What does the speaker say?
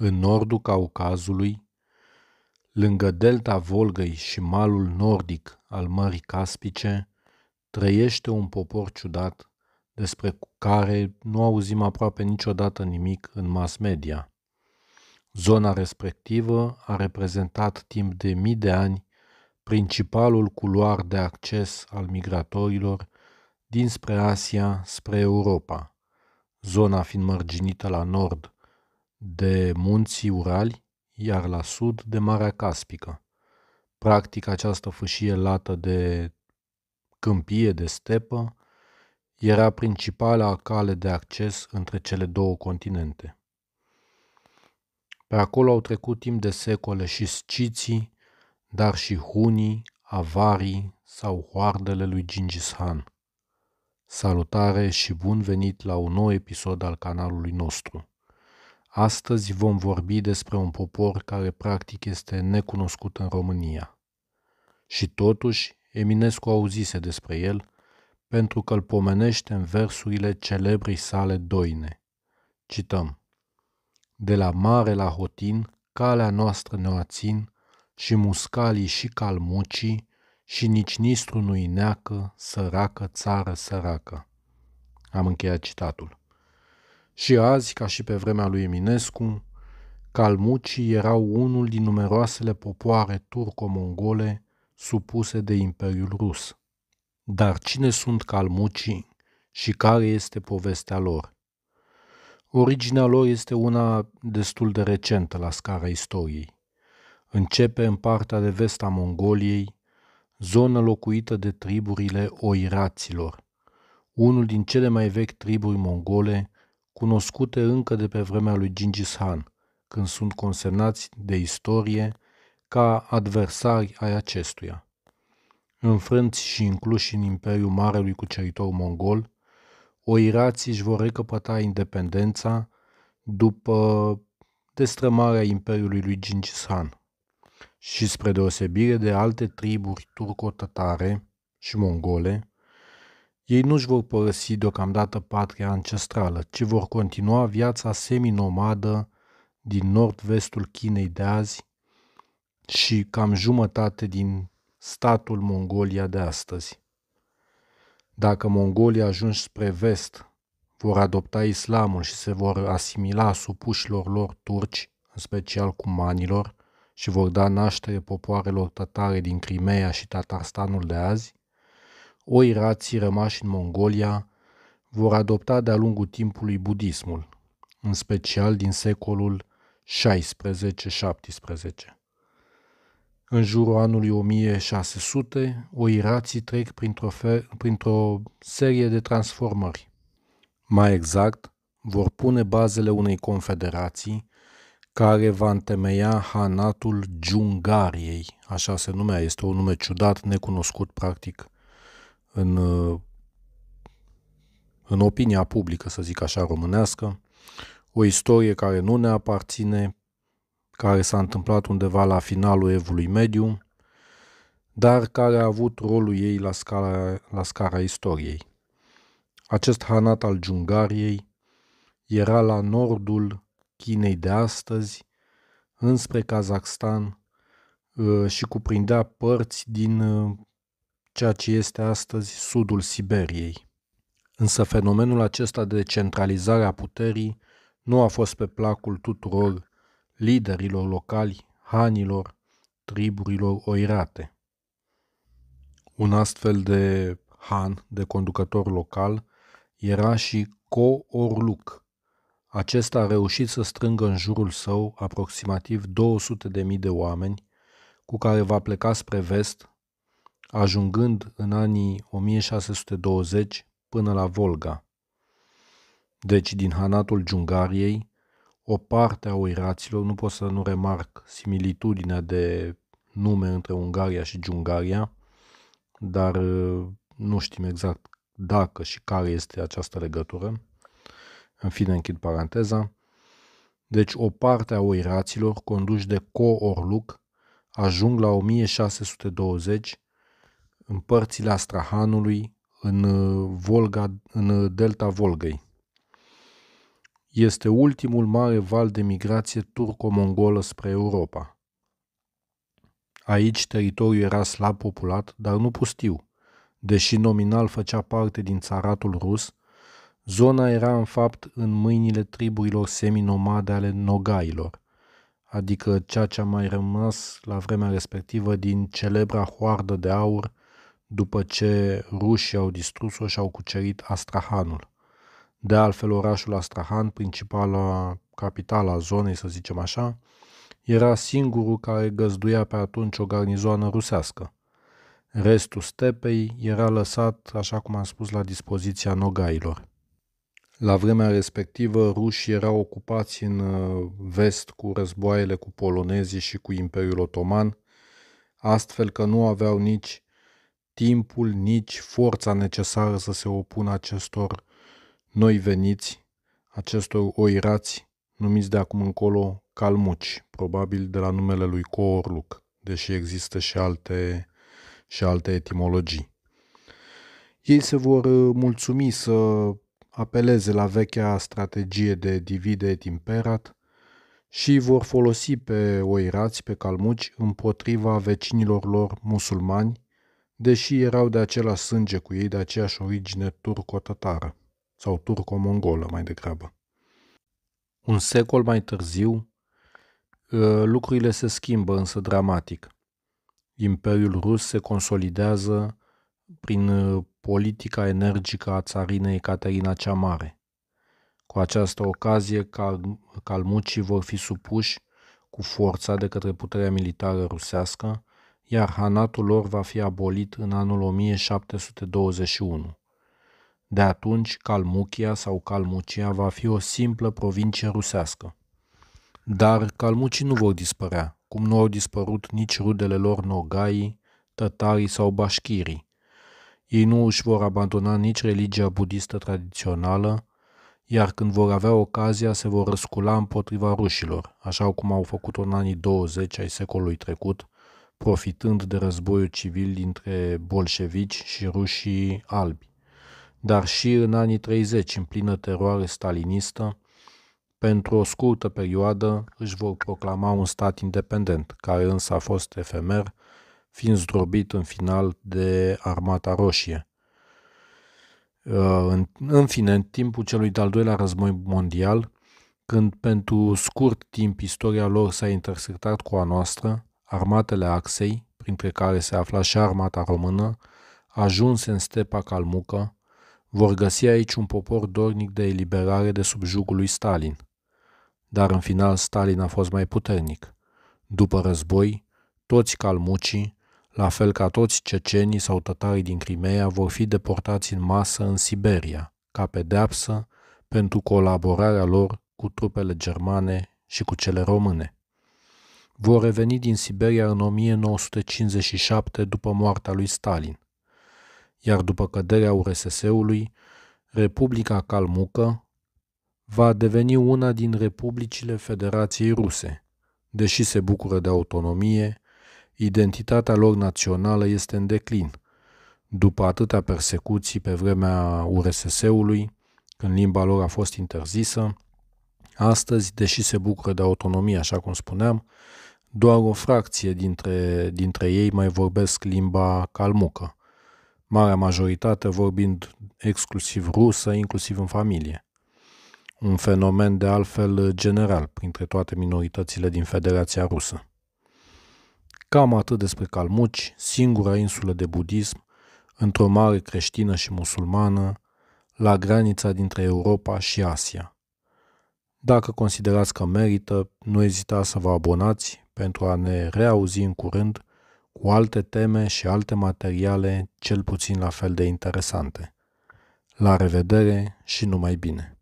în nordul Caucazului, lângă delta Volgăi și malul nordic al Mării Caspice, trăiește un popor ciudat despre care nu auzim aproape niciodată nimic în mass media. Zona respectivă a reprezentat timp de mii de ani principalul culoar de acces al migratorilor dinspre Asia spre Europa, zona fiind mărginită la nord de munții Urali, iar la sud de Marea Caspică. Practic această fâșie lată de câmpie, de stepă, era principala cale de acces între cele două continente. Pe acolo au trecut timp de secole și sciții, dar și hunii, avarii sau hoardele lui Gingis Han. Salutare și bun venit la un nou episod al canalului nostru. Astăzi vom vorbi despre un popor care practic este necunoscut în România. Și totuși, Eminescu auzise despre el, pentru că îl pomenește în versurile celebrii sale doine. Cităm. De la mare la hotin, calea noastră ne ațin, și muscalii și calmucii, și nici nistru nu-i neacă, săracă țară săracă. Am încheiat citatul. Și azi, ca și pe vremea lui Eminescu, calmucii erau unul din numeroasele popoare turco-mongole supuse de Imperiul Rus. Dar cine sunt calmucii și care este povestea lor? Originea lor este una destul de recentă la scara istoriei. Începe în partea de vest a Mongoliei, zonă locuită de triburile oiraților, unul din cele mai vechi triburi mongole cunoscute încă de pe vremea lui Gengis Han, când sunt consemnați de istorie ca adversari ai acestuia. Înfrânți și incluși în Imperiul Marelui Cuceritor Mongol, oirații își vor recăpăta independența după destrămarea Imperiului lui Gengis Han și spre deosebire de alte triburi turco-tatare și mongole, ei nu-și vor părăsi deocamdată patria ancestrală, ci vor continua viața seminomadă din nord-vestul Chinei de azi și cam jumătate din statul Mongolia de astăzi. Dacă Mongolia ajunge spre vest, vor adopta islamul și se vor asimila supușilor lor turci, în special cu manilor și vor da naștere popoarelor tătare din Crimea și Tatarstanul de azi, Oi rații rămași în Mongolia vor adopta de-a lungul timpului budismul, în special din secolul 16-17. În jurul anului 1600, rații trec printr-o, fe- printr-o serie de transformări. Mai exact, vor pune bazele unei confederații care va întemeia hanatul Giungariei, așa se numea, este un nume ciudat, necunoscut practic în, uh, în opinia publică, să zic așa, românească, o istorie care nu ne aparține, care s-a întâmplat undeva la finalul evului mediu, dar care a avut rolul ei la scara, la scara istoriei. Acest hanat al Giungariei era la nordul Chinei de astăzi, înspre Kazakhstan uh, și cuprindea părți din uh, ceea ce este astăzi sudul Siberiei. Însă fenomenul acesta de centralizare a puterii nu a fost pe placul tuturor liderilor locali, hanilor, triburilor oirate. Un astfel de han, de conducător local, era și Co Orluc. Acesta a reușit să strângă în jurul său aproximativ 200.000 de mii de oameni, cu care va pleca spre vest ajungând în anii 1620 până la Volga. Deci, din hanatul Jungariei, o parte a oiraților, nu pot să nu remarc similitudinea de nume între Ungaria și Jungaria, dar nu știm exact dacă și care este această legătură. În fine, închid paranteza. Deci o parte a oiraților conduși de Co Orluc ajung la 1620 în părțile Astrahanului, în, uh, Volga, în uh, delta Volgăi. Este ultimul mare val de migrație turco-mongolă spre Europa. Aici teritoriul era slab populat, dar nu pustiu. Deși nominal făcea parte din țaratul rus, zona era în fapt în mâinile triburilor seminomade ale nogailor – adică ceea ce a mai rămas la vremea respectivă din celebra hoardă de aur după ce rușii au distrus-o și au cucerit Astrahanul. De altfel, orașul Astrahan, principala capitală a zonei, să zicem așa, era singurul care găzduia pe atunci o garnizoană rusească. Restul stepei era lăsat, așa cum am spus, la dispoziția nogailor. La vremea respectivă, rușii erau ocupați în uh, vest cu războaiele cu polonezii și cu Imperiul Otoman, astfel că nu aveau nici timpul, nici forța necesară să se opună acestor noi veniți, acestor oirați, numiți de acum încolo calmuci, probabil de la numele lui Coorluc, deși există și alte, și alte etimologii. Ei se vor uh, mulțumi să apeleze la vechea strategie de divide et imperat și vor folosi pe oirați, pe calmuci, împotriva vecinilor lor musulmani, deși erau de același sânge cu ei de aceeași origine turco tatară sau turco-mongolă mai degrabă. Un secol mai târziu, ă, lucrurile se schimbă însă dramatic. Imperiul rus se consolidează prin ă, politica energică a țarinei Caterina cea Mare. Cu această ocazie, cal- calmucii vor fi supuși cu forța de către puterea militară rusească, iar hanatul lor va fi abolit în anul 1721. De atunci, Calmuchia sau Calmucia va fi o simplă provincie rusească. Dar calmucii nu vor dispărea, cum nu au dispărut nici rudele lor nogaii, tătarii sau bașchirii. Ei nu își vor abandona nici religia budistă tradițională, iar când vor avea ocazia se vor răscula împotriva rușilor, așa cum au făcut-o în anii 20 ai secolului trecut, profitând de războiul civil dintre bolșevici și rușii albi, dar și în anii 30, în plină teroare stalinistă, pentru o scurtă perioadă își vor proclama un stat independent, care însă a fost efemer, fiind zdrobit în final de Armata Roșie. Uh, în, în fine, în timpul celui de-al doilea război mondial, când pentru scurt timp istoria lor s-a intersectat cu a noastră, armatele Axei, printre care se afla și armata română, ajunse în stepa calmucă, vor găsi aici un popor dornic de eliberare de subjugul lui Stalin. Dar în final Stalin a fost mai puternic. După război, toți calmucii, la fel ca toți cecenii sau tătarii din Crimea, vor fi deportați în masă în Siberia, ca pedeapsă pentru colaborarea lor cu trupele germane și cu cele române vor reveni din Siberia în 1957 după moartea lui Stalin. Iar după căderea URSS-ului, Republica Calmucă va deveni una din republicile Federației Ruse. Deși se bucură de autonomie, identitatea lor națională este în declin. După atâtea persecuții pe vremea URSS-ului, când limba lor a fost interzisă, astăzi, deși se bucură de autonomie, așa cum spuneam, doar o fracție dintre, dintre ei mai vorbesc limba calmucă, marea majoritate vorbind exclusiv rusă, inclusiv în familie. Un fenomen de altfel general printre toate minoritățile din Federația Rusă. Cam atât despre calmuci, singura insulă de budism, într-o mare creștină și musulmană, la granița dintre Europa și Asia – dacă considerați că merită, nu ezitați să vă abonați pentru a ne reauzi în curând cu alte teme și alte materiale cel puțin la fel de interesante. La revedere și numai bine!